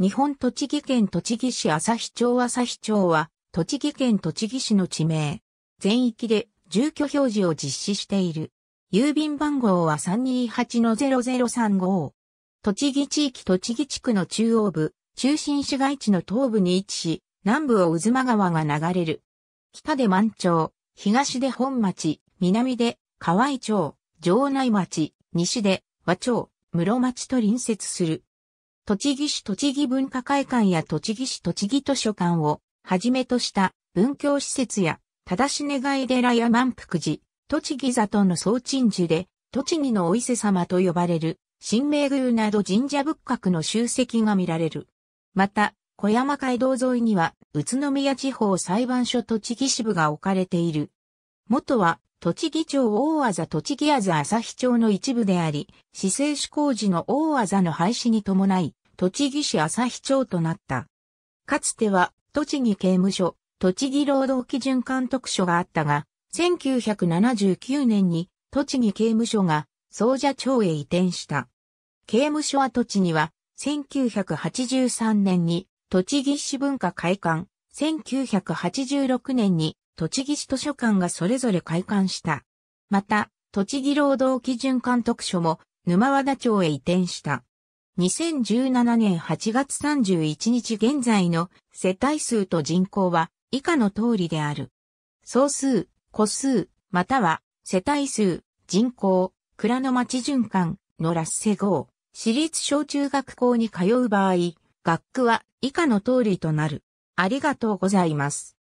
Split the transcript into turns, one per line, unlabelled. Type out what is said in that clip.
日本栃木県栃木市朝日町朝日町は、栃木県栃木市の地名。全域で住居表示を実施している。郵便番号は328-0035。栃木地域栃木地区の中央部、中心市街地の東部に位置し、南部を渦間川が流れる。北で満潮、東で本町、南で河合町、城内町、西で和町、室町と隣接する。栃木市栃木文化会館や栃木市栃木図書館をはじめとした文教施設や、正し願い寺や満腹寺、栃木里の総鎮守で、栃木のお伊勢様と呼ばれる、新名宮など神社仏閣の集積が見られる。また、小山街道沿いには、宇都宮地方裁判所栃木支部が置かれている。元は、栃木町大技栃木あざ朝日町の一部であり、市政施工時の大技の廃止に伴い、栃木市朝日町となった。かつては、栃木刑務所、栃木労働基準監督署があったが、1979年に栃木刑務所が総社町へ移転した。刑務所跡地には、1983年に栃木市文化会館、1986年に栃木市図書館がそれぞれ開館した。また、栃木労働基準監督署も沼和田町へ移転した。2017年8月31日現在の世帯数と人口は以下の通りである。総数、個数、または世帯数、人口、蔵の町循環のラッセ号、私立小中学校に通う場合、学区は以下の通りとなる。ありがとうございます。